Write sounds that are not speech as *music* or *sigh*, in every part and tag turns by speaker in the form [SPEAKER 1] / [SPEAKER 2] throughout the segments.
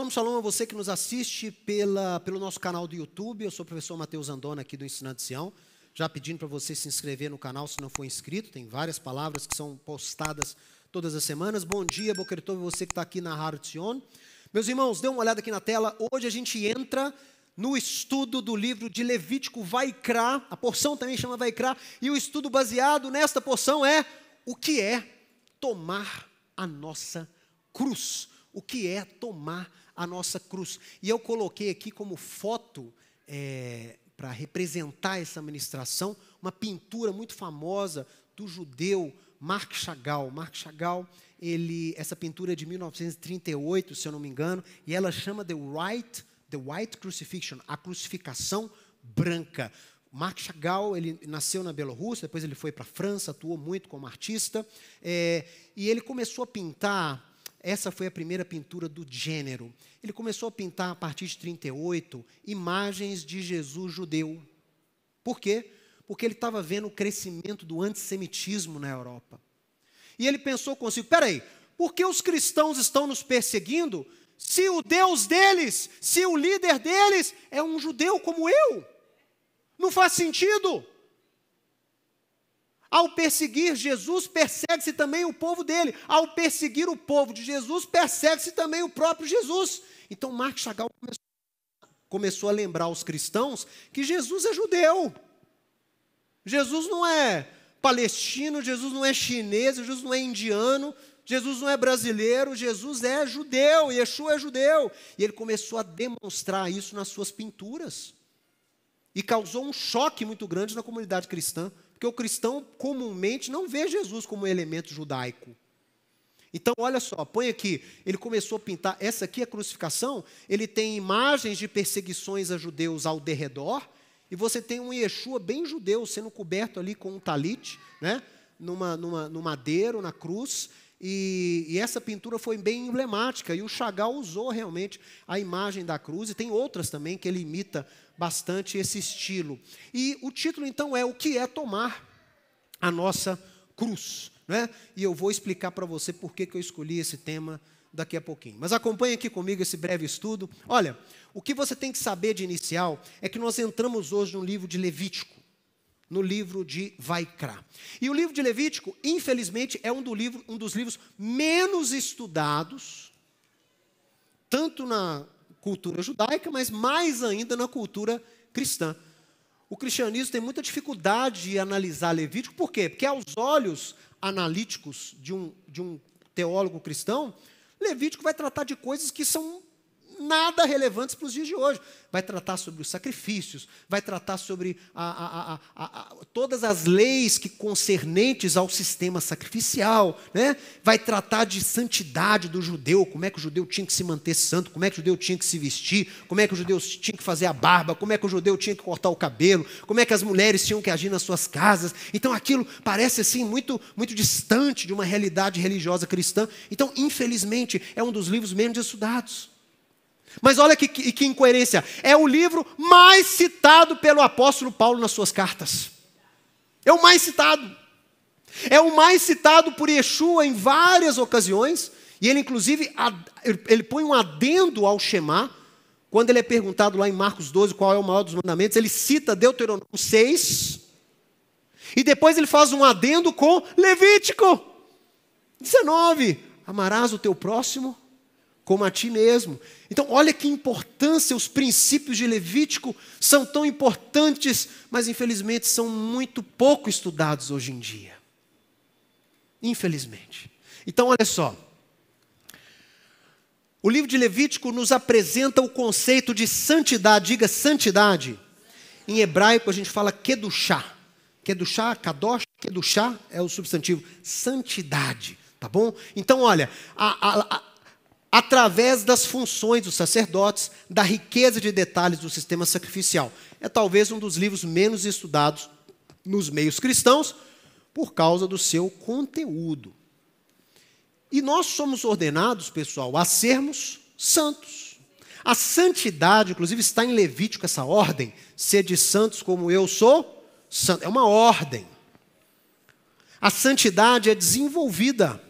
[SPEAKER 1] Shalom, shalom a você que nos assiste pela, pelo nosso canal do YouTube. Eu sou o professor Matheus Andona aqui do Ensinando Sião. Já pedindo para você se inscrever no canal se não for inscrito. Tem várias palavras que são postadas todas as semanas. Bom dia, Bokertov, você que está aqui na Harut Sion. Meus irmãos, dê uma olhada aqui na tela. Hoje a gente entra no estudo do livro de Levítico Vaikra. A porção também chama Vaikra. E o estudo baseado nesta porção é o que é tomar a nossa cruz. O que é tomar a nossa cruz. E eu coloquei aqui como foto, é, para representar essa ministração, uma pintura muito famosa do judeu Marc Chagall. Marc Chagall, ele, essa pintura é de 1938, se eu não me engano, e ela chama The White, The White Crucifixion, a crucificação branca. Marc Chagall, ele nasceu na Bielorrússia, depois ele foi para a França, atuou muito como artista, é, e ele começou a pintar essa foi a primeira pintura do gênero. Ele começou a pintar a partir de 38 imagens de Jesus judeu. Por quê? Porque ele estava vendo o crescimento do antissemitismo na Europa. E ele pensou consigo: peraí, por que os cristãos estão nos perseguindo se o Deus deles, se o líder deles é um judeu como eu? Não faz sentido. Ao perseguir Jesus, persegue-se também o povo dele. Ao perseguir o povo de Jesus, persegue-se também o próprio Jesus. Então, Marcos Chagall começou, começou a lembrar os cristãos que Jesus é judeu. Jesus não é palestino, Jesus não é chinês, Jesus não é indiano, Jesus não é brasileiro, Jesus é judeu, Yeshua é judeu. E ele começou a demonstrar isso nas suas pinturas. E causou um choque muito grande na comunidade cristã. Porque o cristão comumente não vê Jesus como um elemento judaico. Então, olha só, põe aqui, ele começou a pintar, essa aqui é a crucificação, ele tem imagens de perseguições a judeus ao derredor, e você tem um Yeshua bem judeu sendo coberto ali com um talite, né? numa, numa, no madeiro, na cruz, e, e, essa pintura foi bem emblemática, e o Chagall usou realmente a imagem da cruz, e tem outras também que ele imita bastante esse estilo. E o título então é O que é tomar a nossa cruz, né? E eu vou explicar para você por que, que eu escolhi esse tema daqui a pouquinho. Mas acompanhe aqui comigo esse breve estudo. Olha, o que você tem que saber de inicial é que nós entramos hoje no livro de Levítico, no livro de Vaikra. E o livro de Levítico, infelizmente, é um, do livro, um dos livros menos estudados, tanto na cultura judaica, mas mais ainda na cultura cristã. O cristianismo tem muita dificuldade de analisar Levítico, por quê? Porque aos olhos analíticos de um, de um teólogo cristão, Levítico vai tratar de coisas que são nada relevantes para os dias de hoje. Vai tratar sobre os sacrifícios, vai tratar sobre a, a, a, todas as leis que concernentes ao sistema sacrificial, né? vai tratar de santidade do judeu, como é que o judeu tinha que se manter santo, como é que o judeu tinha que se vestir, como é que o judeu tinha que fazer a barba, como é que o judeu tinha que cortar o cabelo, como é que as mulheres tinham que agir nas suas casas. Então aquilo parece assim muito, muito distante de uma realidade religiosa cristã. Então, infelizmente, é um dos livros menos estudados. Mas olha que, que, que incoerência. É o livro mais citado pelo apóstolo Paulo nas suas cartas. É o mais citado. É o mais citado por Yeshua em várias ocasiões. E ele, inclusive, ele põe um adendo ao Shema. Quando ele é perguntado lá em Marcos 12 qual é o maior dos mandamentos, ele cita Deuteronômio 6. E depois ele faz um adendo com Levítico 19. Amarás o teu próximo como a ti mesmo. Então, olha que importância, os princípios de Levítico são tão importantes, mas infelizmente são muito pouco estudados hoje em dia. Infelizmente. Então, olha só. O livro de Levítico nos apresenta o conceito de santidade, diga santidade. Em hebraico a gente fala kedushá. Kedushá, kadosh, kedushá é o substantivo, santidade, tá bom? Então, olha, a, a, através das funções dos sacerdotes, da riqueza de detalhes do sistema sacrificial. É talvez um dos livros menos estudados nos meios cristãos por causa do seu conteúdo. E nós somos ordenados, pessoal, a sermos santos. A santidade, inclusive, está em Levítico essa ordem, ser de santos como eu sou, santo. é uma ordem. A santidade é desenvolvida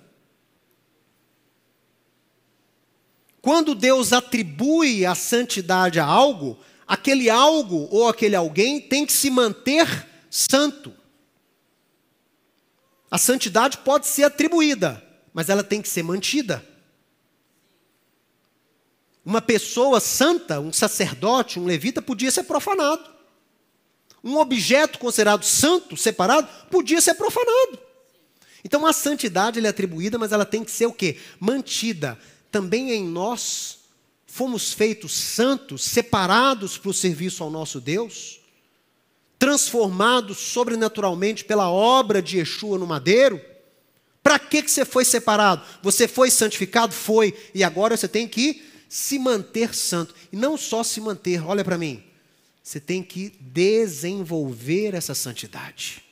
[SPEAKER 1] Quando Deus atribui a santidade a algo, aquele algo ou aquele alguém tem que se manter santo. A santidade pode ser atribuída, mas ela tem que ser mantida. Uma pessoa santa, um sacerdote, um levita, podia ser profanado. Um objeto considerado santo, separado, podia ser profanado. Então a santidade é atribuída, mas ela tem que ser o quê? Mantida também em nós fomos feitos santos, separados para o serviço ao nosso Deus, transformados sobrenaturalmente pela obra de Yeshua no madeiro? Para que, que você foi separado? Você foi santificado? Foi. E agora você tem que se manter santo. E não só se manter, olha para mim. Você tem que desenvolver essa santidade.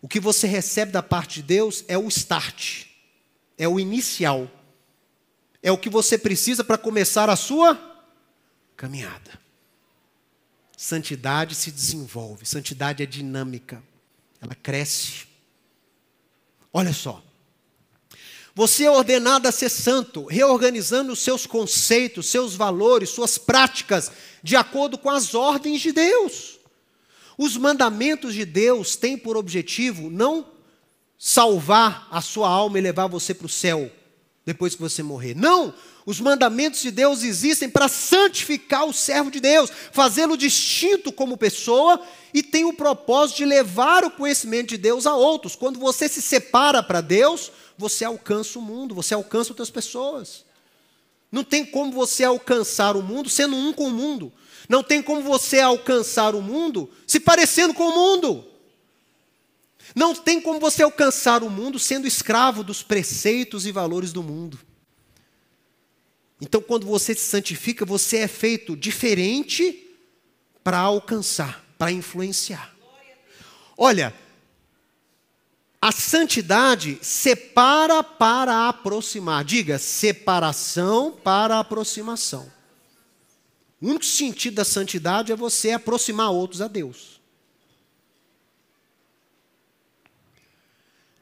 [SPEAKER 1] O que você recebe da parte de Deus é o start, é o inicial é o que você precisa para começar a sua caminhada. Santidade se desenvolve, santidade é dinâmica, ela cresce. Olha só, você é ordenado a ser santo, reorganizando os seus conceitos, seus valores, suas práticas, de acordo com as ordens de Deus. Os mandamentos de Deus têm por objetivo não salvar a sua alma e levar você para o céu, depois que você morrer. Não! Os mandamentos de Deus existem para santificar o servo de Deus, fazê-lo distinto como pessoa e tem o propósito de levar o conhecimento de Deus a outros. Quando você se separa para Deus, você alcança o mundo, você alcança outras pessoas. Não tem como você alcançar o mundo sendo um com o mundo. Não tem como você alcançar o mundo se parecendo com o mundo. Não tem como você alcançar o mundo sendo escravo dos preceitos e valores do mundo. Então, quando você se santifica, você é feito diferente para alcançar, para influenciar. Olha, a santidade separa para aproximar. Diga, separação para aproximação. O único sentido da santidade é você aproximar outros a Deus.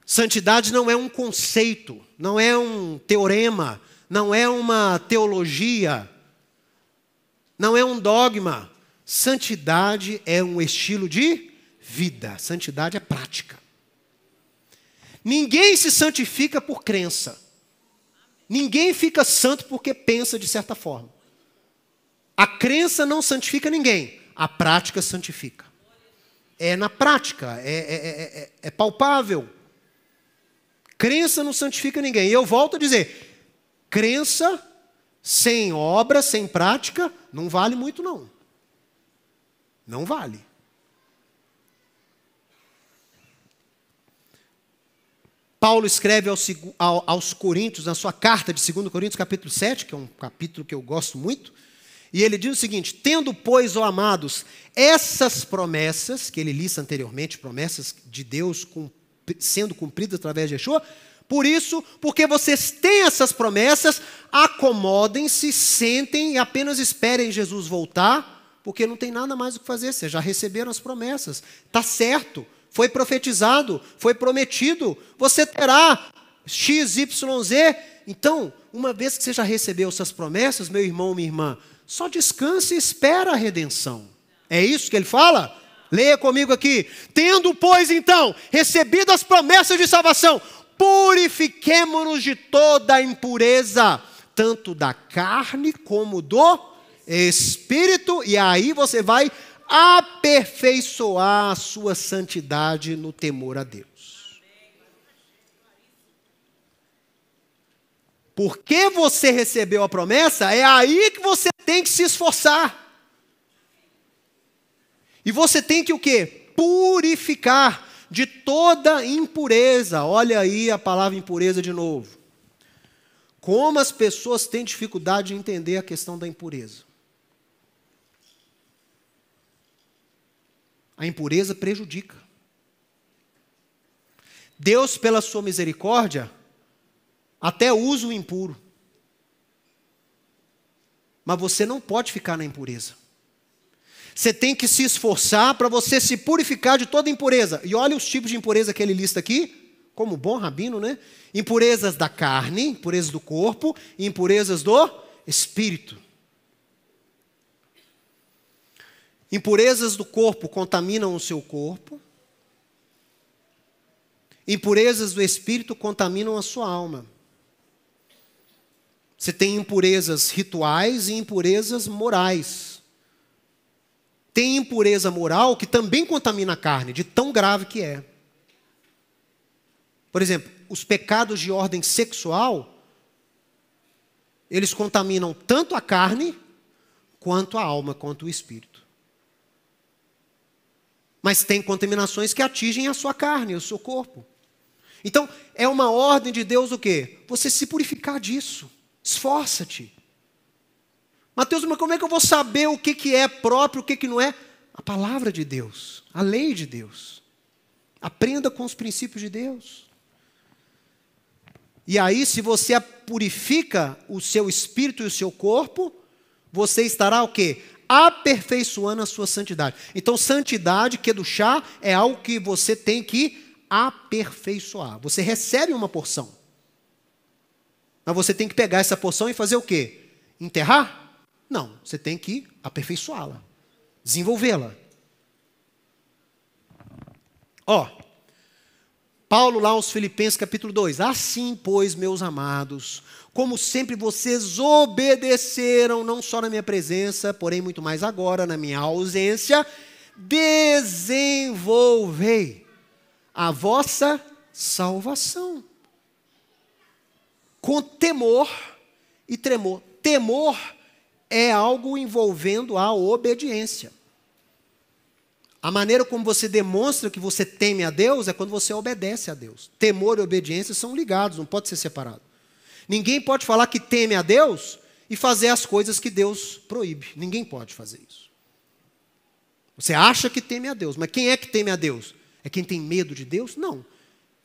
[SPEAKER 1] Santidade não é um conceito, não é um teorema, não é uma teologia, não é um dogma. Santidade é um estilo de vida, santidade é prática. Ninguém se santifica por crença. Ninguém fica santo porque pensa de certa forma. A crença não santifica ninguém, a prática santifica. É na prática, é, é, é, é palpável. Crença não santifica ninguém. E eu volto a dizer: crença sem obra, sem prática, não vale muito, não. Não vale. Paulo escreve aos, aos, Coríntios, na sua carta de 2 Coríntios, capítulo 7, que é um capítulo que eu gosto muito, e ele diz o seguinte: Tendo, pois, ó amados, essas promessas, que ele lista anteriormente, promessas de Deus com sendo cumprido através de Yeshua. Por isso, porque vocês têm essas promessas, acomodem-se, sentem e apenas esperem Jesus voltar, porque não tem nada mais o que fazer, vocês já receberam as promessas. Está certo, foi profetizado, foi prometido, você terá X, Y, Z. Então, uma vez que você já recebeu essas promessas, meu irmão, minha irmã, só descanse e espera a redenção. É isso que ele fala? Leia comigo aqui. Tendo, pois, então, recebido as promessas de salvação, purifiquemo-nos de toda a impureza, tanto da carne como do espírito, e aí você vai aperfeiçoar a sua santidade no temor a Deus. Porque você recebeu a promessa, é aí que você tem que se esforçar. E você tem que o quê? Purificar de toda impureza. Olha aí a palavra impureza de novo. Como as pessoas têm dificuldade de entender a questão da impureza. A impureza prejudica. Deus, pela sua misericórdia, até usa o impuro. Mas você não pode ficar na impureza. Você tem que se esforçar para você se purificar de toda impureza. E olha os tipos de impureza que ele lista aqui. Como bom rabino, né? Impurezas da carne, impurezas do corpo e impurezas do espírito. Impurezas do corpo contaminam o seu corpo. Impurezas do espírito contaminam a sua alma. Você tem impurezas rituais e impurezas morais tem impureza moral que também contamina a carne, de tão grave que é. Por exemplo, os pecados de ordem sexual, eles contaminam tanto a carne, quanto a alma, quanto o espírito. Mas tem contaminações que atingem a sua carne, o seu corpo. Então, é uma ordem de Deus o quê? Você se purificar disso. Esforça-te. Mateus, mas como é que eu vou saber o que, que é próprio, o que, que não é? A palavra de Deus, a lei de Deus. Aprenda com os princípios de Deus. E aí, se você purifica o seu espírito e o seu corpo, você estará o quê? Aperfeiçoando a sua santidade. Então, santidade, que é do chá, é algo que você tem que aperfeiçoar. Você recebe uma porção. Mas você tem que pegar essa porção e fazer o quê? Enterrar? Não, você tem que aperfeiçoá-la, desenvolvê-la. Ó, Paulo lá aos Filipenses capítulo 2. Assim, pois, meus amados, como sempre vocês obedeceram, não só na minha presença, porém muito mais agora na minha ausência, desenvolvei a vossa salvação. Com temor e tremor. Temor é algo envolvendo a obediência. A maneira como você demonstra que você teme a Deus é quando você obedece a Deus. Temor e obediência são ligados, não pode ser separado. Ninguém pode falar que teme a Deus e fazer as coisas que Deus proíbe. Ninguém pode fazer isso. Você acha que teme a Deus, mas quem é que teme a Deus? É quem tem medo de Deus? Não.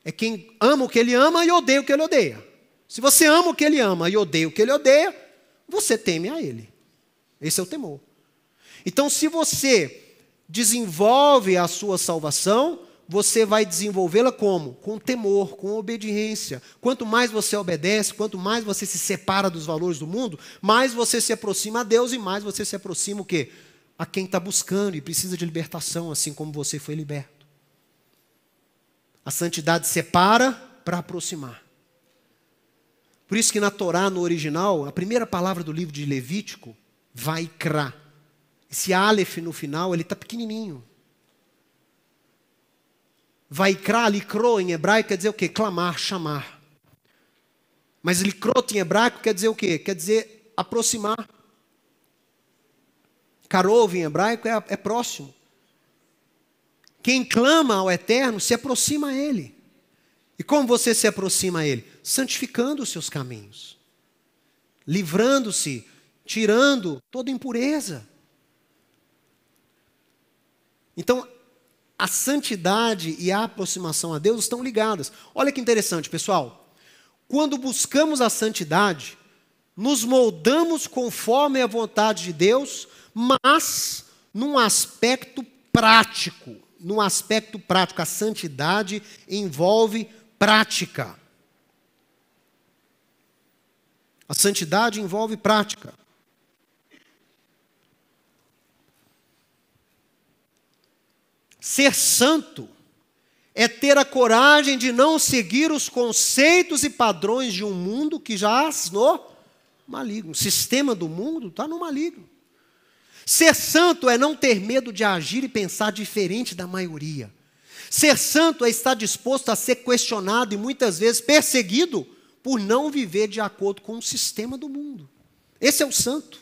[SPEAKER 1] É quem ama o que ele ama e odeia o que ele odeia. Se você ama o que ele ama e odeia o que ele odeia, você teme a ele. Esse é o temor. Então, se você desenvolve a sua salvação, você vai desenvolvê-la como? Com temor, com obediência. Quanto mais você obedece, quanto mais você se separa dos valores do mundo, mais você se aproxima a Deus e mais você se aproxima o quê? A quem está buscando e precisa de libertação, assim como você foi liberto. A santidade separa para aproximar. Por isso que na Torá, no original, a primeira palavra do livro de Levítico vai crá. Esse Aleph no final, ele está pequenininho. Vai crá, licro em hebraico quer dizer o quê? Clamar, chamar. Mas licrot em hebraico quer dizer o quê? Quer dizer aproximar. Karov em hebraico é, é próximo. Quem clama ao Eterno se aproxima a Ele. E como você se aproxima a Ele? Santificando os seus caminhos, livrando-se tirando toda impureza. Então, a santidade e a aproximação a Deus estão ligadas. Olha que interessante, pessoal. Quando buscamos a santidade, nos moldamos conforme a vontade de Deus, mas num aspecto prático. Num aspecto prático, a santidade envolve prática. A santidade envolve prática. Ser santo é ter a coragem de não seguir os conceitos e padrões de um mundo que já no maligno. O sistema do mundo está no maligno. Ser santo é não ter medo de agir e pensar diferente da maioria. Ser santo é estar disposto a ser questionado e muitas vezes perseguido por não viver de acordo com o sistema do mundo. Esse é o santo.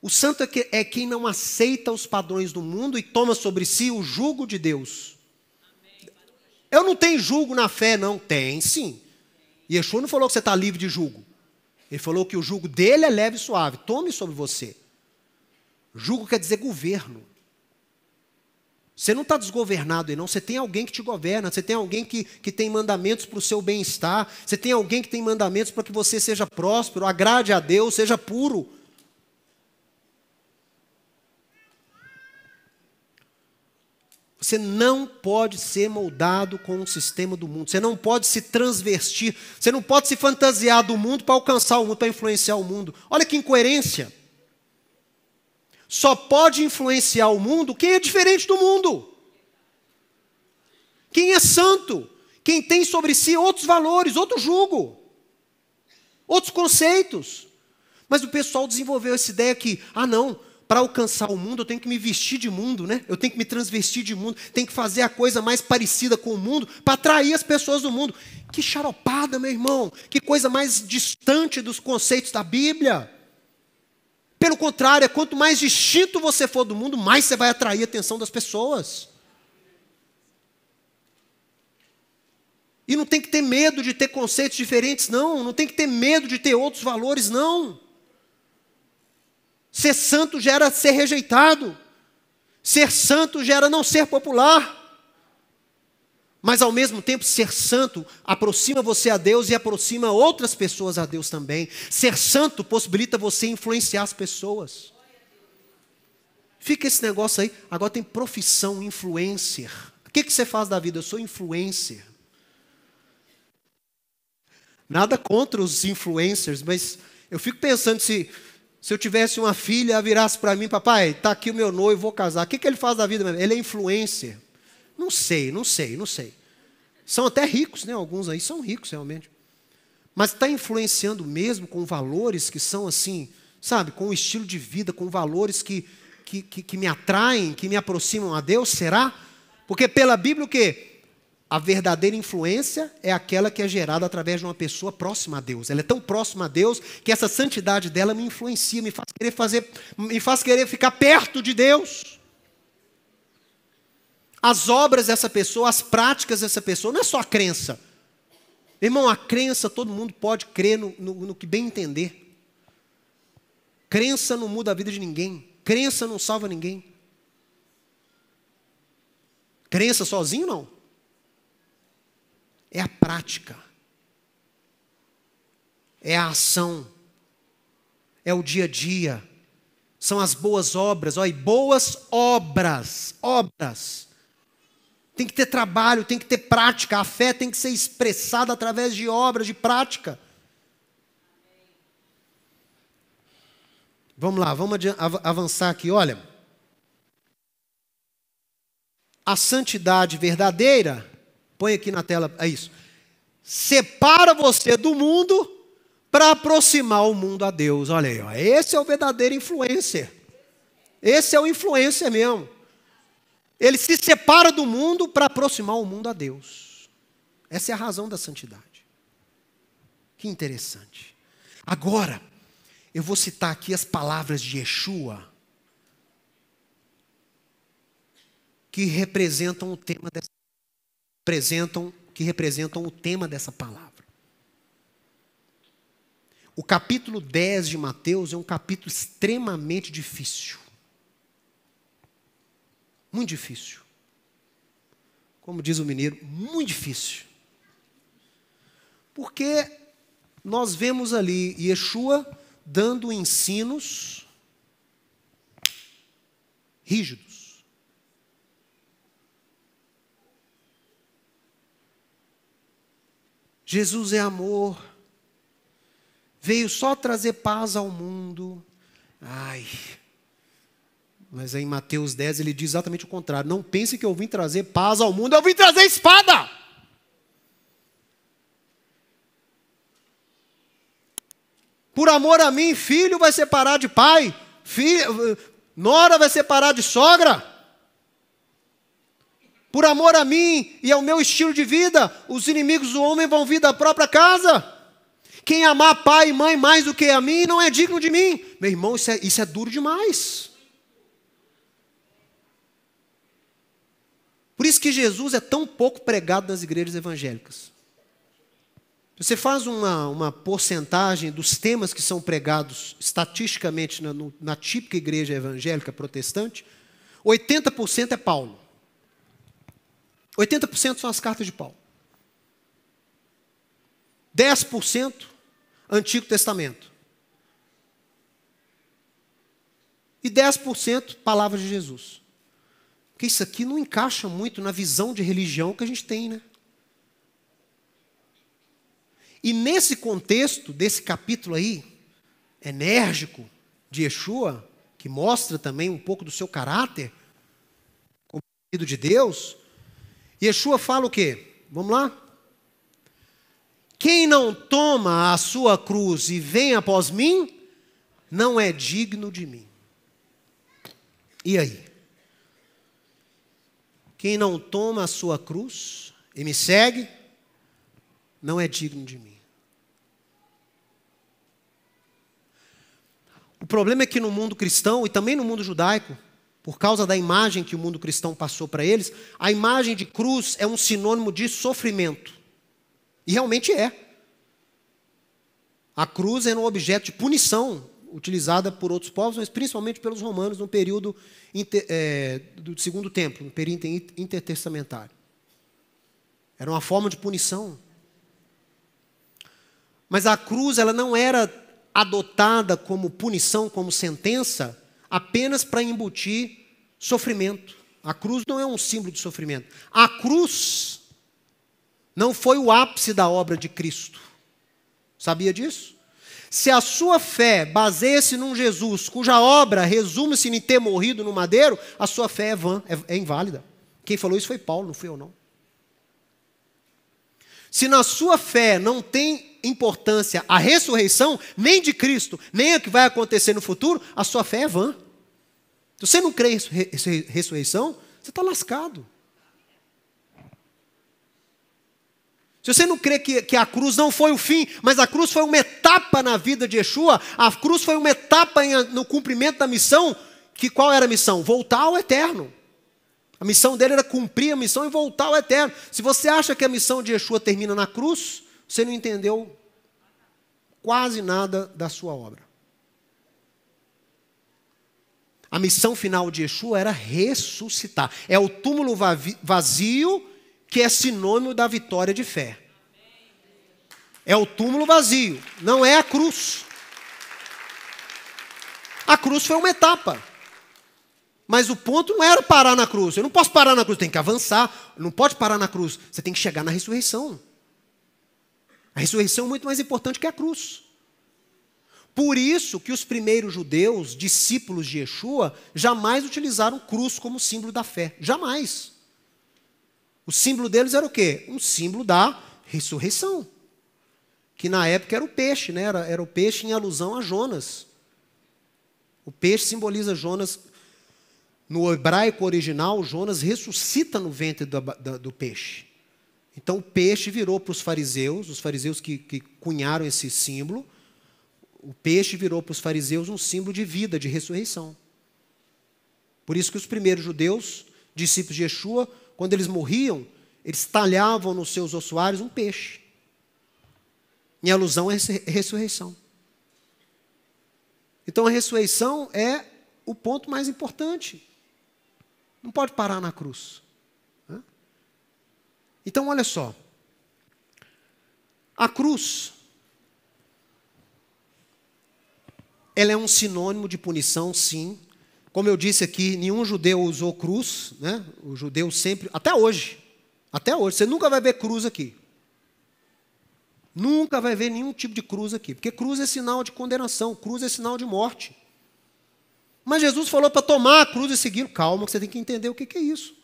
[SPEAKER 1] O santo é, que, é quem não aceita os padrões do mundo e toma sobre si o jugo de Deus. Eu não tenho julgo na fé, não. Tem, sim. Yeshua não falou que você está livre de julgo. Ele falou que o jugo dele é leve e suave. Tome sobre você. Jugo quer dizer governo. Você não está desgovernado, não. Você tem alguém que te governa. Você tem alguém que, que tem mandamentos para o seu bem-estar. Você tem alguém que tem mandamentos para que você seja próspero, agrade a Deus, seja puro. Você não pode ser moldado com o sistema do mundo. Você não pode se transvestir. Você não pode se fantasiar do mundo para alcançar o mundo, para influenciar o mundo. Olha que incoerência. Só pode influenciar o mundo quem é diferente do mundo. Quem é santo. Quem tem sobre si outros valores, outro jugo, outros conceitos. Mas o pessoal desenvolveu essa ideia que, ah, não, para alcançar o mundo, eu tenho que me vestir de mundo, né? Eu tenho que me transvestir de mundo, tenho que fazer a coisa mais parecida com o mundo para atrair as pessoas do mundo. Que charopada, meu irmão! Que coisa mais distante dos conceitos da Bíblia. Pelo contrário, é quanto mais distinto você for do mundo, mais você vai atrair a atenção das pessoas. E não tem que ter medo de ter conceitos diferentes, não. Não tem que ter medo de ter outros valores, não. Ser santo gera ser rejeitado. Ser santo gera não ser popular. Mas ao mesmo tempo, ser santo aproxima você a Deus e aproxima outras pessoas a Deus também. Ser santo possibilita você influenciar as pessoas. Fica esse negócio aí. Agora tem profissão influencer. O que, que você faz da vida? Eu sou influencer. Nada contra os influencers, mas eu fico pensando se se eu tivesse uma filha, ela virasse para mim, papai, está aqui o meu noivo, vou casar. O que, que ele faz da vida? Mesmo? Ele é influencer. Não sei, não sei, não sei. São até ricos, né? Alguns aí são ricos realmente. Mas está influenciando mesmo com valores que são assim, sabe, com o estilo de vida, com valores que, que, que, que me atraem, que me aproximam a Deus, será? Porque pela Bíblia o quê? A verdadeira influência é aquela que é gerada através de uma pessoa próxima a Deus. Ela é tão próxima a Deus que essa santidade dela me influencia, me faz querer fazer, me faz querer ficar perto de Deus. As obras dessa pessoa, as práticas dessa pessoa, não é só a crença. Irmão, a crença todo mundo pode crer no, no, no que bem entender. Crença não muda a vida de ninguém. Crença não salva ninguém. Crença sozinho não é a prática, é a ação, é o dia a dia, são as boas obras, olha, boas obras, obras. Tem que ter trabalho, tem que ter prática, a fé tem que ser expressada através de obras, de prática. Vamos lá, vamos avançar aqui, olha. A santidade verdadeira Põe aqui na tela, é isso. Separa você do mundo para aproximar o mundo a Deus. Olha aí, ó. esse é o verdadeiro influencer. Esse é o influencer mesmo. Ele se separa do mundo para aproximar o mundo a Deus. Essa é a razão da santidade. Que interessante. Agora, eu vou citar aqui as palavras de Yeshua, que representam o tema dessa representam, que representam o tema dessa palavra. O capítulo 10 de Mateus é um capítulo extremamente difícil. Muito difícil. Como diz o mineiro, muito difícil. Porque nós vemos ali Yeshua dando ensinos rígidos. Jesus é amor. Veio só trazer paz ao mundo. Ai. Mas aí em Mateus 10 ele diz exatamente o contrário. Não pense que eu vim trazer paz ao mundo, eu vim trazer espada. Por amor a mim, filho vai separar de pai, filho, eh, nora vai separar de sogra. Por amor a mim e ao meu estilo de vida, os inimigos do homem vão vir da própria casa. Quem amar pai e mãe mais do que a mim não é digno de mim. Meu irmão, isso é, isso é duro demais. Por isso que Jesus é tão pouco pregado nas igrejas evangélicas. Você faz uma, uma porcentagem dos temas que são pregados estatisticamente na, no, na típica igreja evangélica protestante, 80% é Paulo. 80% são as cartas de Paulo. 10% Antigo Testamento. E 10% palavra de Jesus. Porque isso aqui não encaixa muito na visão de religião que a gente tem, né? E nesse contexto desse capítulo aí, enérgico, de Yeshua, que mostra também um pouco do seu caráter, compreendido de Deus, Yeshua fala o quê? Vamos lá? Quem não toma a sua cruz e vem após mim, não é digno de mim. E aí? Quem não toma a sua cruz e me segue, não é digno de mim. O problema é que no mundo cristão e também no mundo judaico, por causa da imagem que o mundo cristão passou para eles, a imagem de cruz é um sinônimo de sofrimento. E realmente é. A cruz era um objeto de punição utilizada por outros povos, mas principalmente pelos romanos no período inter, é, do segundo templo, no período intertestamentário. Era uma forma de punição. Mas a cruz ela não era adotada como punição, como sentença, apenas para embutir sofrimento. A cruz não é um símbolo de sofrimento. A cruz não foi o ápice da obra de Cristo. Sabia disso? Se a sua fé baseia-se num Jesus cuja obra resume-se em ter morrido no madeiro, a sua fé é vã, é, é inválida. Quem falou isso foi Paulo, não fui eu não. Se na sua fé não tem importância a ressurreição, nem de Cristo, nem o que vai acontecer no futuro, a sua fé é vã. Se você não crê em ressurreição, você está lascado. Se você não crê que, que, a cruz não foi o fim, mas a cruz foi uma etapa na vida de Yeshua, a cruz foi uma etapa em, no cumprimento da missão, que qual era a missão? Voltar ao eterno. A missão dele era cumprir a missão e voltar ao eterno. Se você acha que a missão de Yeshua termina na cruz, você não entendeu quase nada da sua obra. A missão final de Yeshua era ressuscitar. É o túmulo vazio que é sinônimo da vitória de fé. É o túmulo vazio, não é a cruz. A cruz foi uma etapa. Mas o ponto não era parar na cruz. Eu não posso parar na cruz, tem que avançar. Não pode parar na cruz. Você tem que chegar na ressurreição. A ressurreição é muito mais importante que a cruz. Por isso que os primeiros judeus, discípulos de Yeshua, jamais utilizaram cruz como símbolo da fé. Jamais. O símbolo deles era o quê? Um símbolo da ressurreição. Que na época era o peixe, né? era, era o peixe em alusão a Jonas. O peixe simboliza Jonas. No hebraico original, Jonas ressuscita no ventre do, do, do peixe. Então o peixe virou para os fariseus, os fariseus que, que cunharam esse símbolo, o peixe virou para os fariseus um símbolo de vida, de ressurreição. Por isso que os primeiros judeus, discípulos de Yeshua, quando eles morriam, eles talhavam nos seus ossuários um peixe, em alusão à ressurreição. Então a ressurreição é o ponto mais importante. Não pode parar na cruz. Então, olha só. A cruz, ela é um sinônimo de punição, sim. Como eu disse aqui, nenhum judeu usou cruz, né? O judeu sempre, até hoje, até hoje, você nunca vai ver cruz aqui. Nunca vai ver nenhum tipo de cruz aqui, porque cruz é sinal de condenação, cruz é sinal de morte. Mas Jesus falou para tomar a cruz e seguir. Calma, que você tem que entender o que é isso.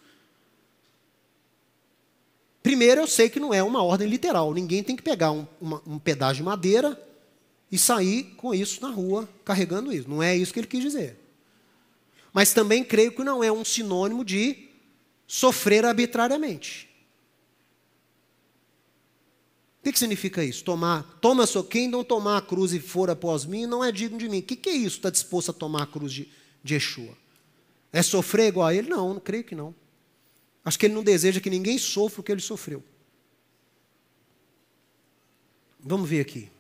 [SPEAKER 1] Primeiro, eu sei que não é uma ordem literal. Ninguém tem que pegar um, uma, um pedaço de madeira e sair com isso na rua, carregando isso. Não é isso que ele quis dizer. Mas também creio que não é um sinônimo de sofrer arbitrariamente. O que, que significa isso? Tomar, toma sua quem não tomar a cruz e for após mim não é digno de mim. O que, que é isso? Está disposto a tomar a cruz de, de Yeshua? É sofrer igual a ele? Não, não creio que não. Acho que ele não deseja que ninguém sofra o que ele sofreu. Vamos ver aqui.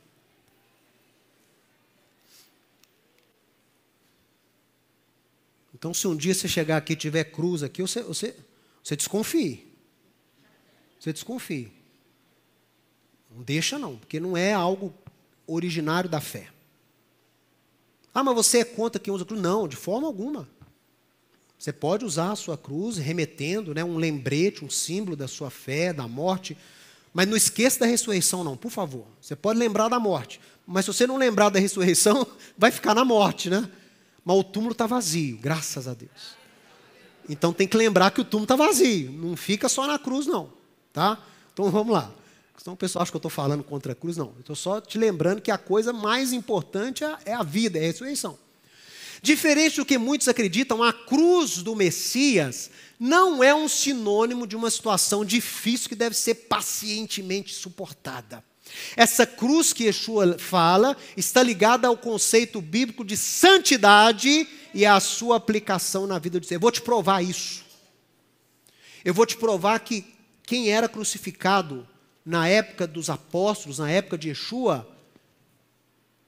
[SPEAKER 1] Então, se um dia você chegar aqui e tiver cruz aqui, você, você, você desconfie. Você desconfie. Não deixa, não, porque não é algo originário da fé. Ah, mas você é contra quem usa cruz? Não, de forma alguma. Você pode usar a sua cruz remetendo né, um lembrete, um símbolo da sua fé, da morte. Mas não esqueça da ressurreição, não, por favor. Você pode lembrar da morte. Mas se você não lembrar da ressurreição, *laughs* vai ficar na morte, né? Mas o túmulo está vazio, graças a Deus. Então tem que lembrar que o túmulo está vazio. Não fica só na cruz, não. Tá? Então vamos lá. Então o pessoal acha que eu estou falando contra a cruz, não. Estou só te lembrando que a coisa mais importante é a é vida, é a ressurreição. Diferente do que muitos acreditam, a cruz do Messias não é um sinônimo de uma situação difícil que deve ser pacientemente suportada. Essa cruz que Yeshua fala está ligada ao conceito bíblico de santidade e à sua aplicação na vida de Deus. Eu vou te provar isso. Eu vou te provar que quem era crucificado na época dos apóstolos, na época de Yeshua,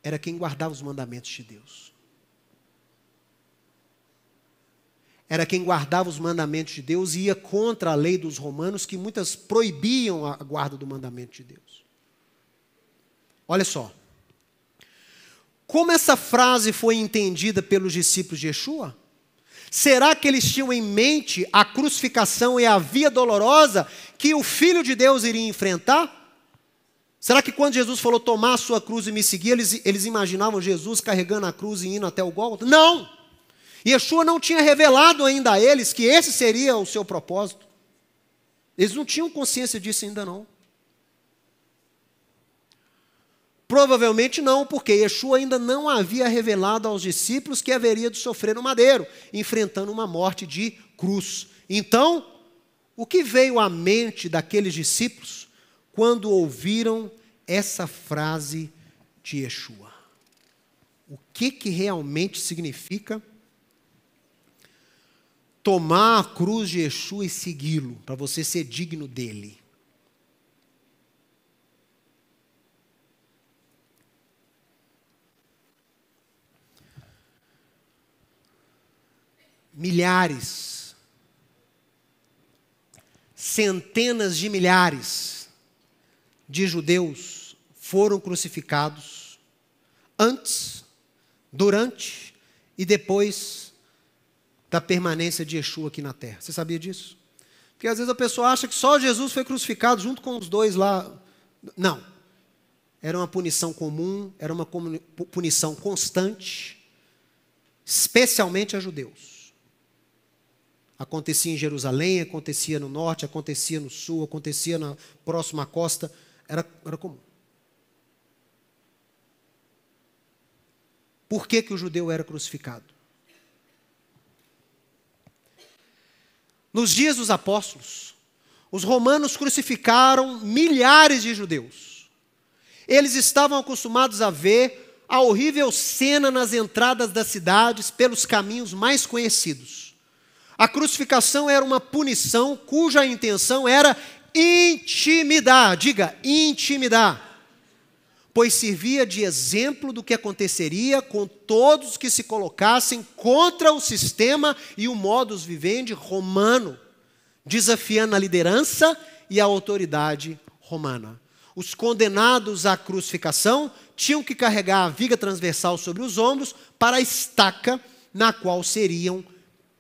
[SPEAKER 1] era quem guardava os mandamentos de Deus. era quem guardava os mandamentos de Deus e ia contra a lei dos romanos, que muitas proibiam a guarda do mandamento de Deus. Olha só. Como essa frase foi entendida pelos discípulos de Yeshua? Será que eles tinham em mente a crucificação e a via dolorosa que o Filho de Deus iria enfrentar? Será que quando Jesus falou tomar a sua cruz e me seguir, eles, eles imaginavam Jesus carregando a cruz e indo até o Gólgota? Não! Yeshua não tinha revelado ainda a eles que esse seria o seu propósito. Eles não tinham consciência disso ainda não. Provavelmente não, porque Yeshua ainda não havia revelado aos discípulos que haveria de sofrer no madeiro, enfrentando uma morte de cruz. Então, o que veio à mente daqueles discípulos quando ouviram essa frase de Yeshua? O que, que realmente significa? tomar a cruz de Yeshua e segui-lo, para você ser digno dele. Milhares, centenas de milhares de judeus foram crucificados antes, durante e depois da permanência de Yeshua aqui na terra. Você sabia disso? Porque às vezes a pessoa acha que só Jesus foi crucificado junto com os dois lá. Não. Era uma punição comum, era uma punição constante, especialmente a judeus. Acontecia em Jerusalém, acontecia no norte, acontecia no sul, acontecia na próxima costa, era, era comum. Por que, que o judeu era crucificado? Nos dias dos apóstolos, os romanos crucificaram milhares de judeus. Eles estavam acostumados a ver a horrível cena nas entradas das cidades pelos caminhos mais conhecidos. A crucificação era uma punição cuja intenção era intimidar, diga, intimidar pois servia de exemplo do que aconteceria com todos que se colocassem contra o sistema e o modus vivendi romano, desafiando a liderança e a autoridade romana. Os condenados à crucificação tinham que carregar a viga transversal sobre os ombros para a estaca na qual seriam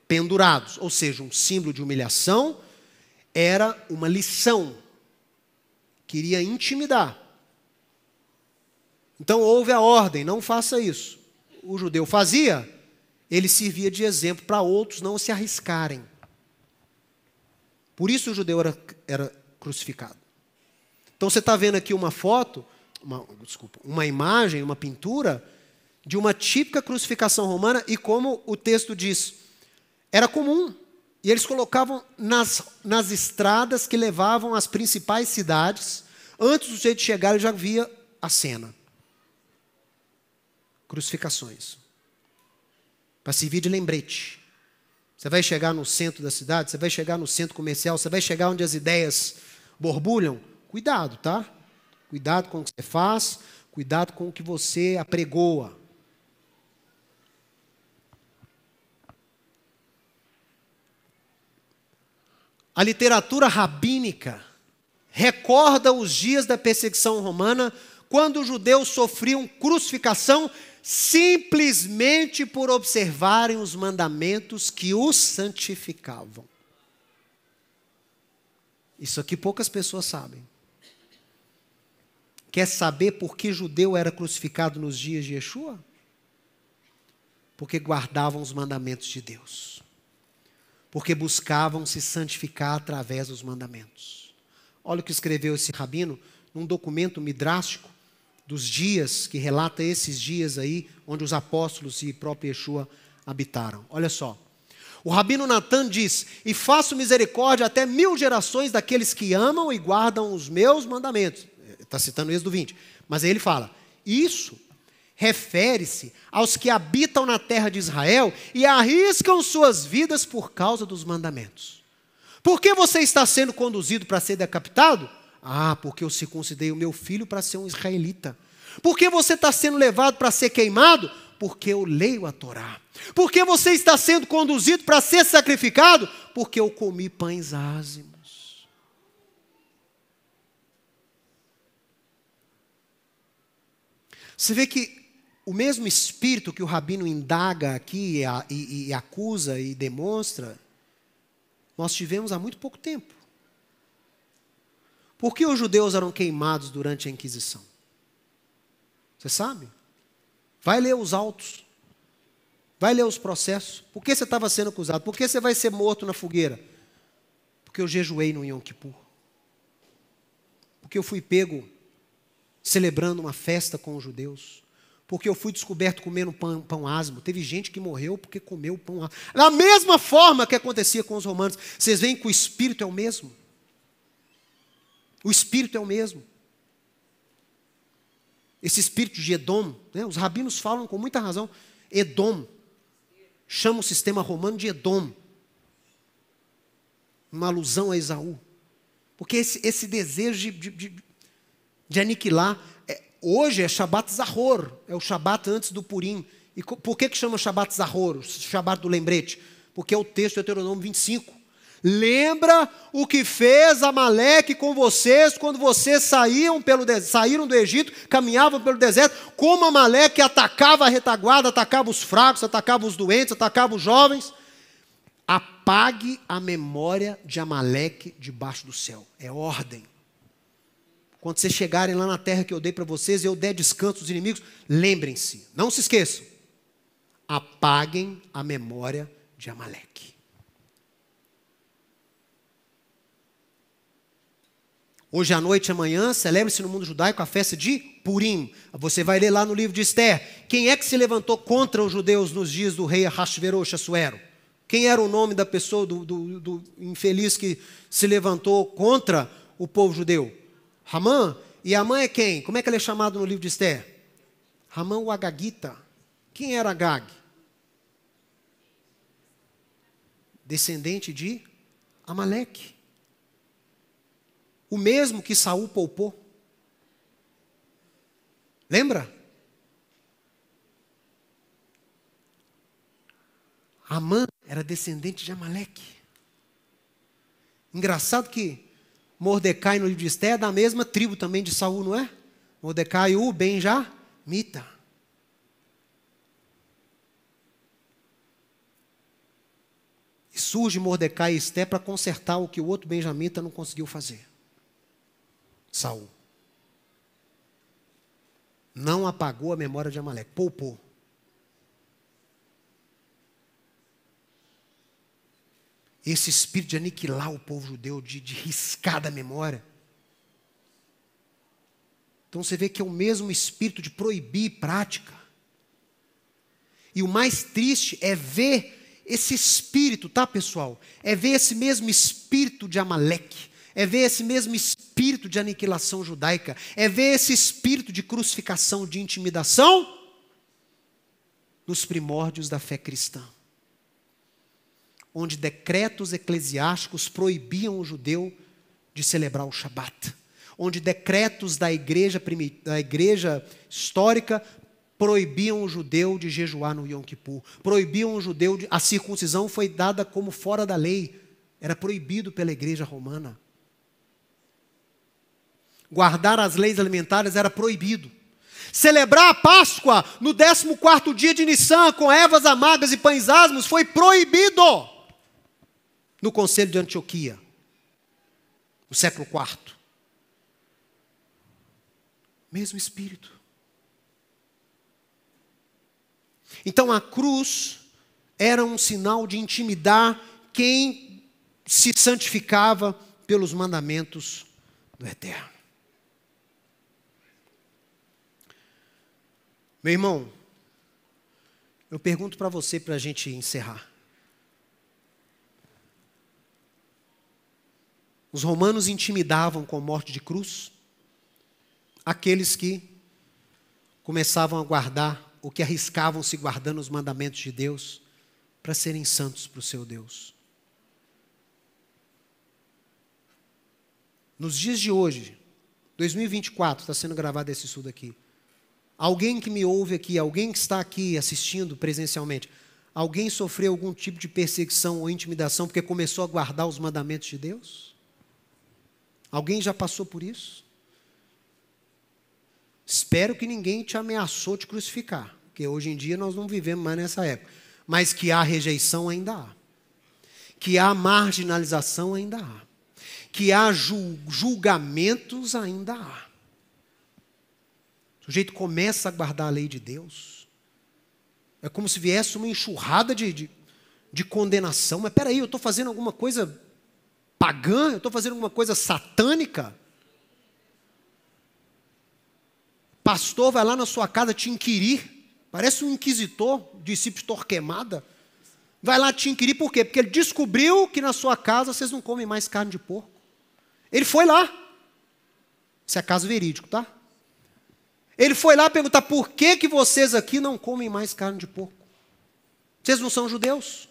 [SPEAKER 1] pendurados, ou seja, um símbolo de humilhação, era uma lição, queria intimidar então houve a ordem: não faça isso. O judeu fazia, ele servia de exemplo para outros não se arriscarem. Por isso o judeu era, era crucificado. Então você está vendo aqui uma foto, uma, desculpa, uma imagem, uma pintura de uma típica crucificação romana e como o texto diz, era comum. E eles colocavam nas, nas estradas que levavam às principais cidades. Antes do jeito de chegar, ele já via a cena crucificações para servir de lembrete. Você vai chegar no centro da cidade, você vai chegar no centro comercial, você vai chegar onde as ideias borbulham. Cuidado, tá? Cuidado com o que você faz, cuidado com o que você apregoa. A literatura rabínica recorda os dias da perseguição romana, quando os judeus sofriam crucificação simplesmente por observarem os mandamentos que os santificavam. Isso aqui poucas pessoas sabem. Quer saber por que judeu era crucificado nos dias de Yeshua? Porque guardavam os mandamentos de Deus. Porque buscavam se santificar através dos mandamentos. Olha o que escreveu esse rabino num documento midrástico dos dias, que relata esses dias aí, onde os apóstolos e próprio Yeshua habitaram. Olha só. O rabino Natan diz: E faço misericórdia até mil gerações daqueles que amam e guardam os meus mandamentos. Está é, citando Êxodo 20. Mas aí ele fala: Isso refere-se aos que habitam na terra de Israel e arriscam suas vidas por causa dos mandamentos. Por que você está sendo conduzido para ser decapitado? Ah, porque eu circuncidei o meu filho para ser um israelita. Por que você está sendo levado para ser queimado? Porque eu leio a Torá. Por que você está sendo conduzido para ser sacrificado? Porque eu comi pães ázimos. Você vê que o mesmo espírito que o rabino indaga aqui e, e, e acusa e demonstra, nós tivemos há muito pouco tempo. Por que os judeus eram queimados durante a Inquisição? Você sabe? Vai ler os autos. Vai ler os processos. Por que você estava sendo acusado? Por que você vai ser morto na fogueira? Porque eu jejuei no Yom Kippur. Porque eu fui pego celebrando uma festa com os judeus. Porque eu fui descoberto comendo pão, pão asmo. Teve gente que morreu porque comeu pão asmo. Da mesma forma que acontecia com os romanos. Vocês veem que o espírito é o mesmo. O espírito é o mesmo. Esse espírito de Edom, né? os rabinos falam com muita razão, Edom. Chama o sistema romano de Edom. Uma alusão a Esaú. Porque esse, esse desejo de, de, de aniquilar. É, hoje é Shabat Zahor, é o Shabat antes do Purim. E por que, que chama Shabat Zahor, o Shabat do lembrete? Porque é o texto de Deuteronômio 25 Lembra o que fez Amaleque com vocês quando vocês saíam pelo, saíram do Egito, caminhavam pelo deserto, como Amaleque atacava a retaguarda, atacava os fracos, atacava os doentes, atacava os jovens. Apague a memória de Amaleque debaixo do céu. É ordem. Quando vocês chegarem lá na terra que eu dei para vocês, eu der descanso aos inimigos, lembrem-se, não se esqueçam. Apaguem a memória de Amaleque. Hoje à noite, e amanhã, celebre-se no mundo judaico a festa de Purim. Você vai ler lá no livro de Esther. Quem é que se levantou contra os judeus nos dias do rei Ahasverosh Suero? Quem era o nome da pessoa, do, do, do infeliz que se levantou contra o povo judeu? Ramã. E Amã é quem? Como é que ele é chamado no livro de Esther? Ramã o Agagita. Quem era Agag? Descendente de Amaleque. O mesmo que Saul poupou. Lembra? Amã era descendente de Amaleque. Engraçado que Mordecai no livro de Esté é da mesma tribo também de Saul, não é? Mordecai o Benjamita. E surge Mordecai e Esté para consertar o que o outro Benjamita não conseguiu fazer. Saul. Não apagou a memória de Amaleque, poupou. Esse espírito de aniquilar o povo judeu, de, de riscar da memória. Então você vê que é o mesmo espírito de proibir prática. E o mais triste é ver esse espírito, tá, pessoal? É ver esse mesmo espírito de Amaleque é ver esse mesmo espírito de aniquilação judaica, é ver esse espírito de crucificação, de intimidação, nos primórdios da fé cristã, onde decretos eclesiásticos proibiam o judeu de celebrar o Shabat, onde decretos da igreja, da igreja histórica proibiam o judeu de jejuar no Yom Kippur, proibiam o judeu de. A circuncisão foi dada como fora da lei, era proibido pela igreja romana. Guardar as leis alimentares era proibido. Celebrar a Páscoa no 14 dia de Nissan com ervas amargas e pães asmos foi proibido no Conselho de Antioquia, no século IV. Mesmo espírito. Então a cruz era um sinal de intimidar quem se santificava pelos mandamentos do Eterno. Meu irmão, eu pergunto para você para a gente encerrar. Os romanos intimidavam com morte de cruz aqueles que começavam a guardar, ou que arriscavam se guardando os mandamentos de Deus, para serem santos para o seu Deus. Nos dias de hoje, 2024, está sendo gravado esse estudo aqui. Alguém que me ouve aqui, alguém que está aqui assistindo presencialmente, alguém sofreu algum tipo de perseguição ou intimidação porque começou a guardar os mandamentos de Deus? Alguém já passou por isso? Espero que ninguém te ameaçou te crucificar, porque hoje em dia nós não vivemos mais nessa época. Mas que há rejeição ainda há. Que há marginalização ainda há. Que há julgamentos ainda há. O sujeito começa a guardar a lei de Deus. É como se viesse uma enxurrada de, de, de condenação. Mas peraí, eu estou fazendo alguma coisa pagã? Eu estou fazendo alguma coisa satânica? Pastor vai lá na sua casa te inquirir. Parece um inquisitor, discípulo Torquemada. Vai lá te inquirir por quê? Porque ele descobriu que na sua casa vocês não comem mais carne de porco. Ele foi lá. Isso é caso verídico, tá? Ele foi lá perguntar por que, que vocês aqui não comem mais carne de porco? Vocês não são judeus?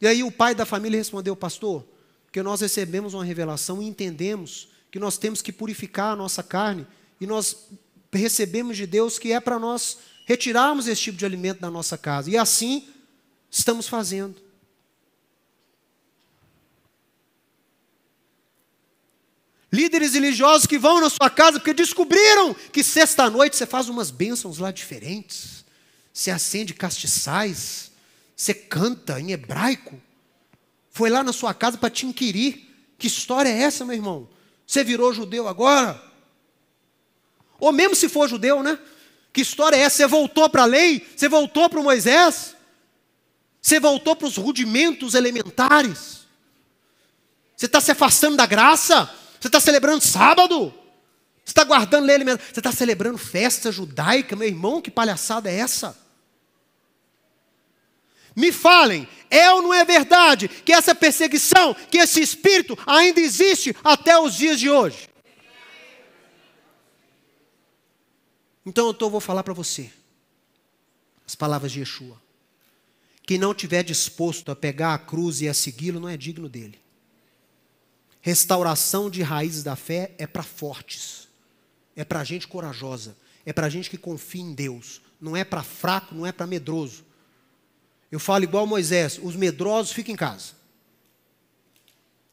[SPEAKER 1] E aí o pai da família respondeu, pastor, porque nós recebemos uma revelação e entendemos que nós temos que purificar a nossa carne e nós recebemos de Deus que é para nós retirarmos esse tipo de alimento da nossa casa. E assim estamos fazendo. Líderes religiosos que vão na sua casa porque descobriram que sexta-noite você faz umas bênçãos lá diferentes. Você acende castiçais, você canta em hebraico. Foi lá na sua casa para te inquirir. Que história é essa, meu irmão? Você virou judeu agora? Ou mesmo se for judeu, né? Que história é essa? Você voltou para a lei? Você voltou para o Moisés? Você voltou para os rudimentos elementares? Você está se afastando da graça? Você está celebrando sábado? Você está guardando ele? mesmo? Você está celebrando festa judaica, meu irmão? Que palhaçada é essa? Me falem, é ou não é verdade que essa perseguição, que esse espírito ainda existe até os dias de hoje? Então eu tô, vou falar para você as palavras de Yeshua. Quem não tiver disposto a pegar a cruz e a segui-lo não é digno dele. Restauração de raízes da fé é para fortes, é para gente corajosa, é para gente que confia em Deus, não é para fraco, não é para medroso. Eu falo igual Moisés: os medrosos ficam em casa.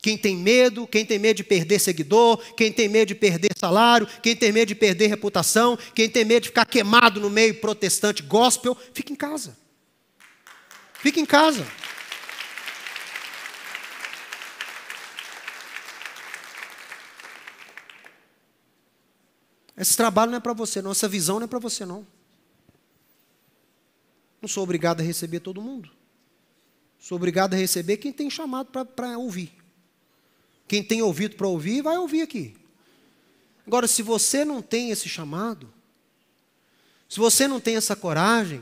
[SPEAKER 1] Quem tem medo, quem tem medo de perder seguidor, quem tem medo de perder salário, quem tem medo de perder reputação, quem tem medo de ficar queimado no meio protestante gospel, fica em casa. Fica em casa. Esse trabalho não é para você, não. Essa visão não é para você, não. Não sou obrigado a receber todo mundo. Sou obrigado a receber quem tem chamado para ouvir. Quem tem ouvido para ouvir, vai ouvir aqui. Agora, se você não tem esse chamado, se você não tem essa coragem,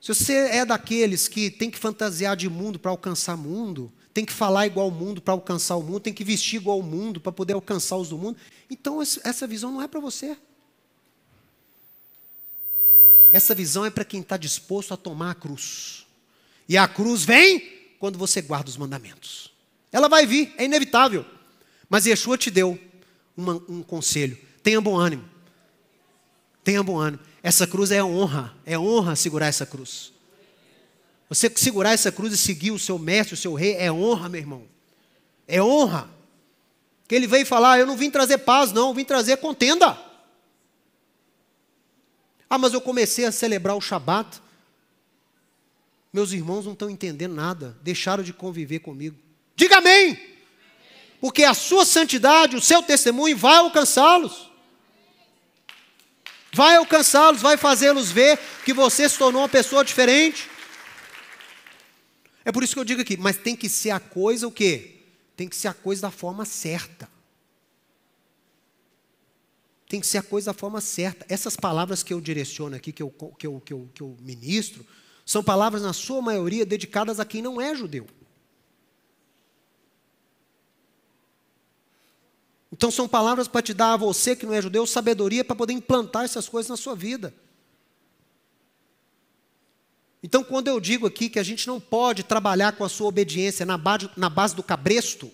[SPEAKER 1] se você é daqueles que tem que fantasiar de mundo para alcançar mundo, tem que falar igual o mundo para alcançar o mundo, tem que vestir igual o mundo para poder alcançar os do mundo. Então, essa visão não é para você. Essa visão é para quem está disposto a tomar a cruz. E a cruz vem quando você guarda os mandamentos. Ela vai vir, é inevitável. Mas Yeshua te deu uma, um conselho: tenha bom ânimo. Tenha bom ânimo. Essa cruz é honra, é honra segurar essa cruz. Você segurar essa cruz e seguir o seu mestre, o seu rei, é honra, meu irmão. É honra. Que ele veio falar: Eu não vim trazer paz, não, eu vim trazer contenda. Ah, mas eu comecei a celebrar o Shabat. Meus irmãos não estão entendendo nada, deixaram de conviver comigo. Diga amém! Porque a sua santidade, o seu testemunho vai alcançá-los. Vai alcançá-los, vai fazê-los ver que você se tornou uma pessoa diferente. É por isso que eu digo aqui, mas tem que ser a coisa o quê? Tem que ser a coisa da forma certa. Tem que ser a coisa da forma certa. Essas palavras que eu direciono aqui, que eu, que eu, que eu, que eu ministro, são palavras, na sua maioria, dedicadas a quem não é judeu. Então, são palavras para te dar a você que não é judeu sabedoria para poder implantar essas coisas na sua vida. Então, quando eu digo aqui que a gente não pode trabalhar com a sua obediência na base, na base do cabresto,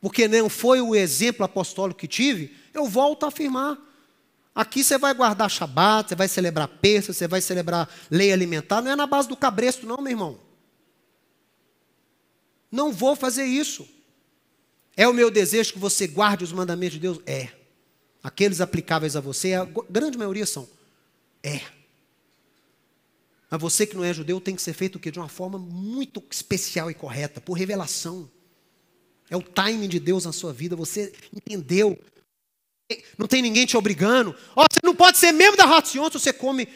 [SPEAKER 1] porque não foi o exemplo apostólico que tive, eu volto a afirmar. Aqui você vai guardar Shabat, você vai celebrar peça, você vai celebrar lei alimentar, não é na base do cabresto, não, meu irmão. Não vou fazer isso. É o meu desejo que você guarde os mandamentos de Deus? É. Aqueles aplicáveis a você, a grande maioria são. É. A você que não é judeu tem que ser feito o quê? De uma forma muito especial e correta, por revelação. É o timing de Deus na sua vida, você entendeu. Não tem ninguém te obrigando. Ó, oh, você não pode ser membro da Ratzion se você come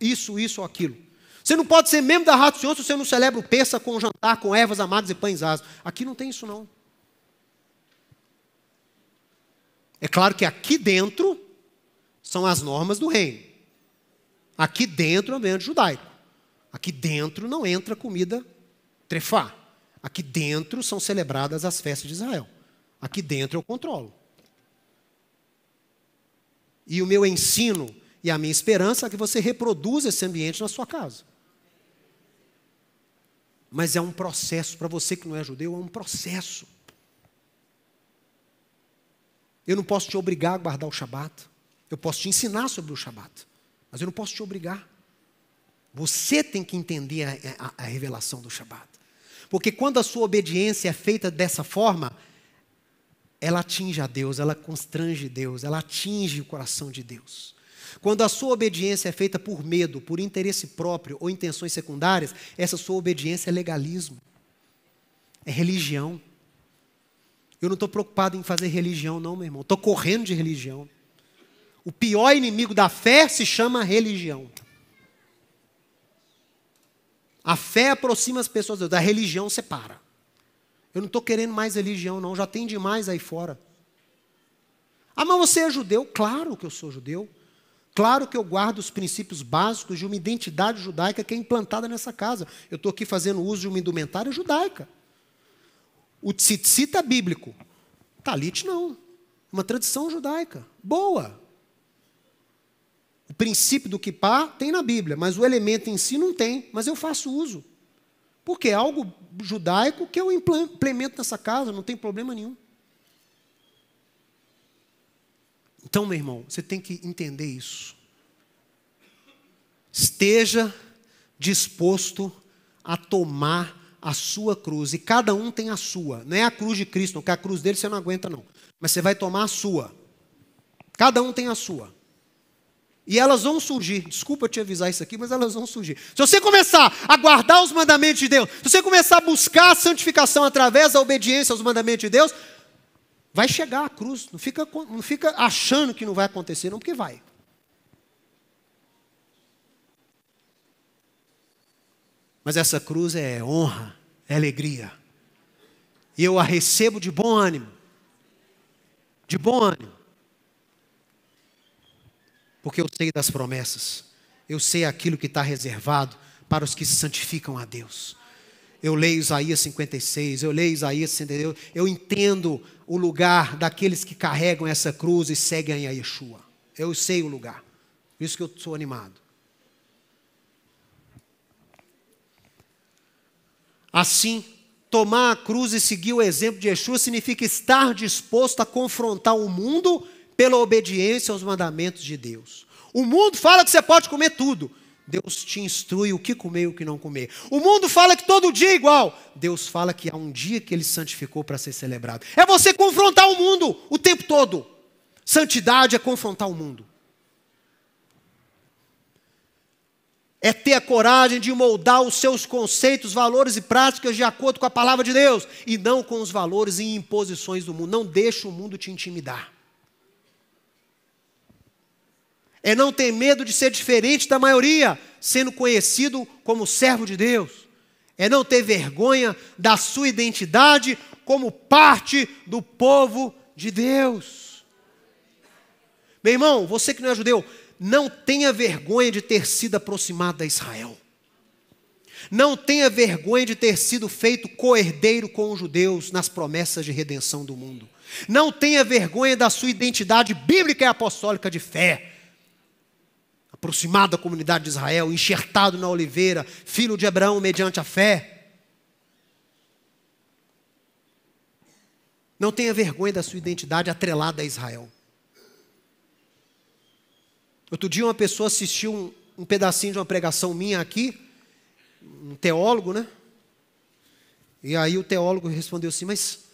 [SPEAKER 1] isso, isso ou aquilo. Você não pode ser membro da Ratzion se você não celebra o peça com o jantar, com ervas amadas e pães asas. Aqui não tem isso não. É claro que aqui dentro são as normas do reino. Aqui dentro é um ambiente judaico. Aqui dentro não entra comida trefá. Aqui dentro são celebradas as festas de Israel. Aqui dentro eu controlo. E o meu ensino e a minha esperança é que você reproduza esse ambiente na sua casa. Mas é um processo, para você que não é judeu, é um processo. Eu não posso te obrigar a guardar o Shabat. Eu posso te ensinar sobre o Shabat. Mas eu não posso te obrigar. Você tem que entender a, a, a revelação do Shabat. Porque quando a sua obediência é feita dessa forma, ela atinge a Deus, ela constrange Deus, ela atinge o coração de Deus. Quando a sua obediência é feita por medo, por interesse próprio ou intenções secundárias, essa sua obediência é legalismo, é religião. Eu não estou preocupado em fazer religião, não, meu irmão. Estou correndo de religião. O pior inimigo da fé se chama religião. A fé aproxima as pessoas de Deus, da religião separa. Eu não estou querendo mais religião, não, já tem demais aí fora. Ah, mas você é judeu? Claro que eu sou judeu. Claro que eu guardo os princípios básicos de uma identidade judaica que é implantada nessa casa. Eu estou aqui fazendo uso de uma indumentária judaica. O tzitzit é bíblico. Talit não. Uma tradição judaica. Boa. O princípio do kipá tem na Bíblia, mas o elemento em si não tem, mas eu faço uso. Porque é algo judaico que eu implemento nessa casa, não tem problema nenhum. Então, meu irmão, você tem que entender isso. Esteja disposto a tomar a sua cruz. E cada um tem a sua. Não é a cruz de Cristo, porque a cruz dele você não aguenta, não. Mas você vai tomar a sua. Cada um tem a sua. E elas vão surgir. Desculpa te avisar isso aqui, mas elas vão surgir. Se você começar a guardar os mandamentos de Deus, se você começar a buscar a santificação através da obediência aos mandamentos de Deus, vai chegar a cruz. Não fica, não fica achando que não vai acontecer, não, porque vai. Mas essa cruz é honra, é alegria. E eu a recebo de bom ânimo. De bom ânimo porque eu sei das promessas, eu sei aquilo que está reservado para os que se santificam a Deus. Eu leio Isaías 56, eu leio Isaías 62, eu entendo o lugar daqueles que carregam essa cruz e seguem a Yeshua. Eu sei o lugar. Por isso que eu sou animado. Assim, tomar a cruz e seguir o exemplo de Yeshua significa estar disposto a confrontar o mundo pela obediência aos mandamentos de Deus. O mundo fala que você pode comer tudo. Deus te instrui o que comer e o que não comer. O mundo fala que todo dia é igual. Deus fala que há um dia que ele santificou para ser celebrado. É você confrontar o mundo o tempo todo. Santidade é confrontar o mundo. É ter a coragem de moldar os seus conceitos, valores e práticas de acordo com a palavra de Deus e não com os valores e imposições do mundo. Não deixe o mundo te intimidar é não ter medo de ser diferente da maioria, sendo conhecido como servo de Deus. É não ter vergonha da sua identidade como parte do povo de Deus. Meu irmão, você que não é judeu, não tenha vergonha de ter sido aproximado a Israel. Não tenha vergonha de ter sido feito coerdeiro com os judeus nas promessas de redenção do mundo. Não tenha vergonha da sua identidade bíblica e apostólica de fé aproximado da comunidade de Israel, enxertado na oliveira, filho de Abraão mediante a fé. Não tenha vergonha da sua identidade atrelada a Israel. Outro dia, uma pessoa assistiu um, um pedacinho de uma pregação minha aqui, um teólogo, né? E aí o teólogo respondeu assim: Mas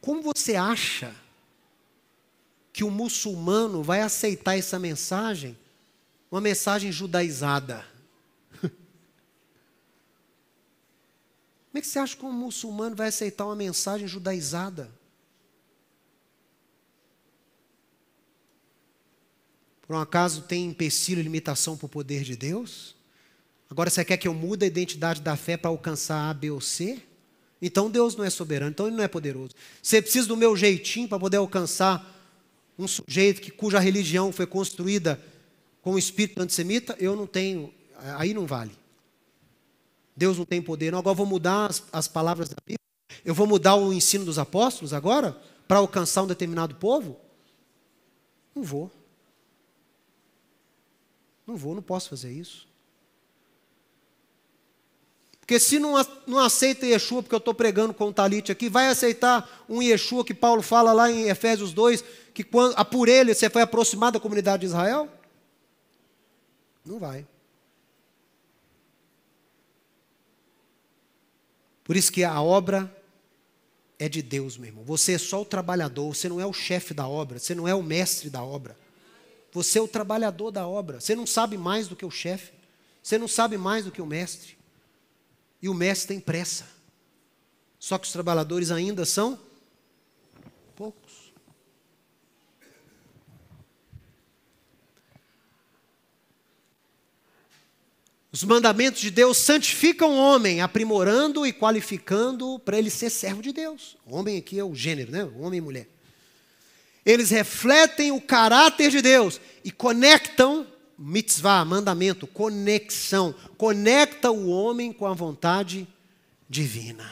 [SPEAKER 1] como você acha que o muçulmano vai aceitar essa mensagem uma mensagem judaizada. *laughs* Como é que você acha que um muçulmano vai aceitar uma mensagem judaizada? Por um acaso tem empecilho e limitação para o poder de Deus? Agora você quer que eu mude a identidade da fé para alcançar A, B ou C? Então Deus não é soberano, então Ele não é poderoso. Você precisa do meu jeitinho para poder alcançar um sujeito que, cuja religião foi construída com o espírito antissemita, eu não tenho, aí não vale. Deus não tem poder. Não, agora vou mudar as, as palavras da Bíblia. Eu vou mudar o ensino dos apóstolos agora para alcançar um determinado povo? Não vou. Não vou, não posso fazer isso. Porque se não, não aceita Yeshua, porque eu estou pregando com o Talite aqui, vai aceitar um Yeshua que Paulo fala lá em Efésios 2, que quando, por ele você foi aproximado da comunidade de Israel? Não vai. Por isso que a obra é de Deus, meu irmão. Você é só o trabalhador, você não é o chefe da obra, você não é o mestre da obra. Você é o trabalhador da obra. Você não sabe mais do que o chefe. Você não sabe mais do que o mestre. E o mestre tem pressa. Só que os trabalhadores ainda são Os mandamentos de Deus santificam o homem, aprimorando e qualificando para ele ser servo de Deus. O homem aqui é o gênero, né? O homem e mulher. Eles refletem o caráter de Deus e conectam mitzvah, mandamento, conexão, conecta o homem com a vontade divina.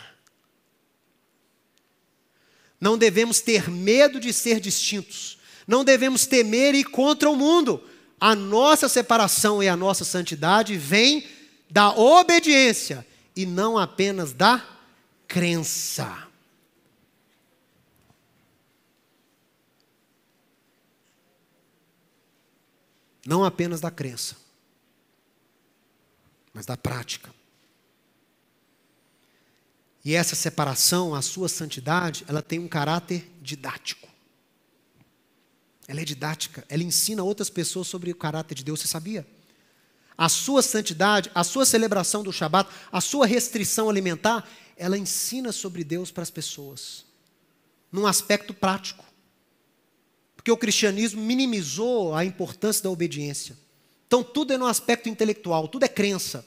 [SPEAKER 1] Não devemos ter medo de ser distintos. Não devemos temer ir contra o mundo a nossa separação e a nossa santidade vem da obediência e não apenas da crença. Não apenas da crença, mas da prática. E essa separação, a sua santidade, ela tem um caráter didático. Ela é didática, ela ensina outras pessoas sobre o caráter de Deus, você sabia? A sua santidade, a sua celebração do Shabat, a sua restrição alimentar, ela ensina sobre Deus para as pessoas, num aspecto prático. Porque o cristianismo minimizou a importância da obediência. Então tudo é no aspecto intelectual, tudo é crença.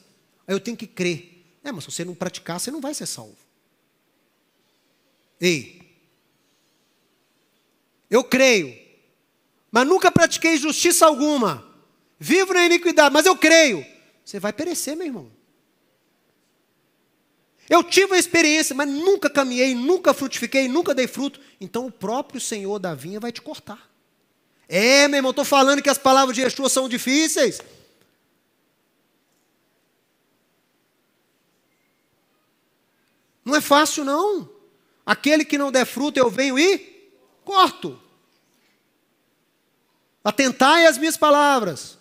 [SPEAKER 1] Aí eu tenho que crer. É, mas se você não praticar, você não vai ser salvo. Ei, eu creio, mas nunca pratiquei justiça alguma, vivo na iniquidade, mas eu creio. Você vai perecer, meu irmão. Eu tive a experiência, mas nunca caminhei, nunca frutifiquei, nunca dei fruto. Então o próprio Senhor da vinha vai te cortar. É, meu irmão, estou falando que as palavras de Yeshua são difíceis. Não é fácil, não. Aquele que não der fruto, eu venho e corto. Atentai às minhas palavras.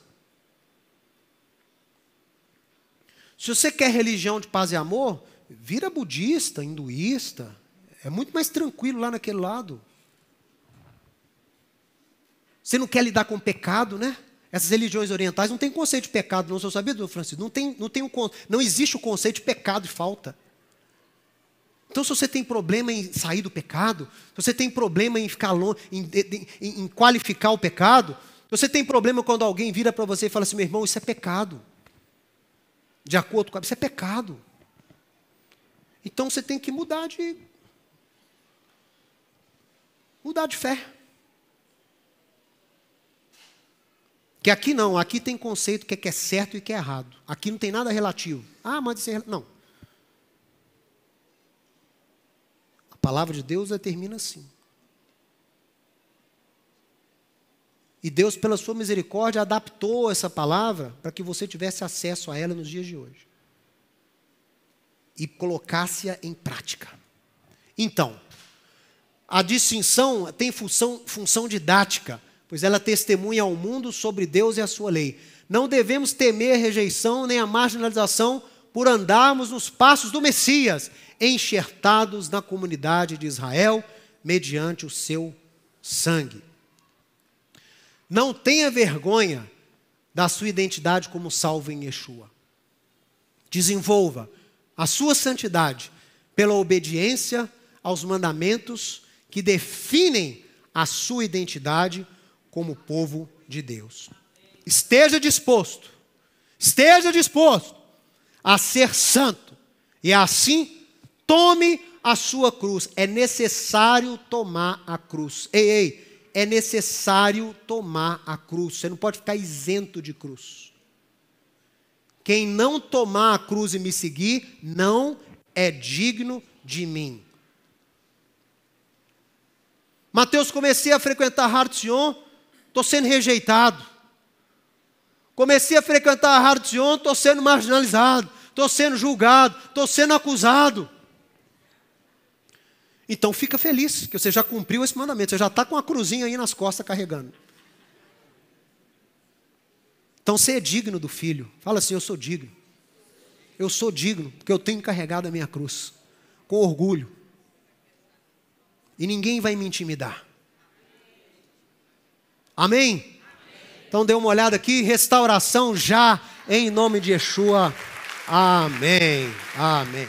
[SPEAKER 1] Se você quer religião de paz e amor, vira budista, hinduísta. É muito mais tranquilo lá naquele lado. Você não quer lidar com pecado, né? Essas religiões orientais não tem conceito de pecado, não, sou sabido, Francisco? Não tem, não tem um, não existe o conceito de pecado e falta. Então, se você tem problema em sair do pecado, se você tem problema em ficar longe, em, em, em qualificar o pecado, se você tem problema quando alguém vira para você e fala assim, meu irmão, isso é pecado. De acordo com a isso é pecado. Então você tem que mudar de. mudar de fé. Que aqui não, aqui tem conceito que é, é certo e que é errado. Aqui não tem nada relativo. Ah, mas isso é. Não. palavra de Deus é, termina assim. E Deus, pela sua misericórdia, adaptou essa palavra para que você tivesse acesso a ela nos dias de hoje. E colocasse-a em prática. Então, a distinção tem função, função didática, pois ela testemunha ao mundo sobre Deus e a sua lei. Não devemos temer a rejeição nem a marginalização por andarmos nos passos do Messias enxertados na comunidade de Israel mediante o seu sangue. Não tenha vergonha da sua identidade como salvo em Yeshua. Desenvolva a sua santidade pela obediência aos mandamentos que definem a sua identidade como povo de Deus. Esteja disposto, esteja disposto a ser santo e é assim Tome a sua cruz. É necessário tomar a cruz. Ei, ei, é necessário tomar a cruz. Você não pode ficar isento de cruz. Quem não tomar a cruz e me seguir, não é digno de mim. Mateus, comecei a frequentar Hart Sion, estou sendo rejeitado. Comecei a frequentar Hart Sion, estou sendo marginalizado, estou sendo julgado, estou sendo acusado. Então fica feliz que você já cumpriu esse mandamento, você já está com a cruzinha aí nas costas carregando. Então você é digno do filho. Fala assim: eu sou digno. Eu sou digno, porque eu tenho carregado a minha cruz. Com orgulho. E ninguém vai me intimidar. Amém? Amém? Então dê uma olhada aqui, restauração já em nome de Yeshua. Amém. Amém.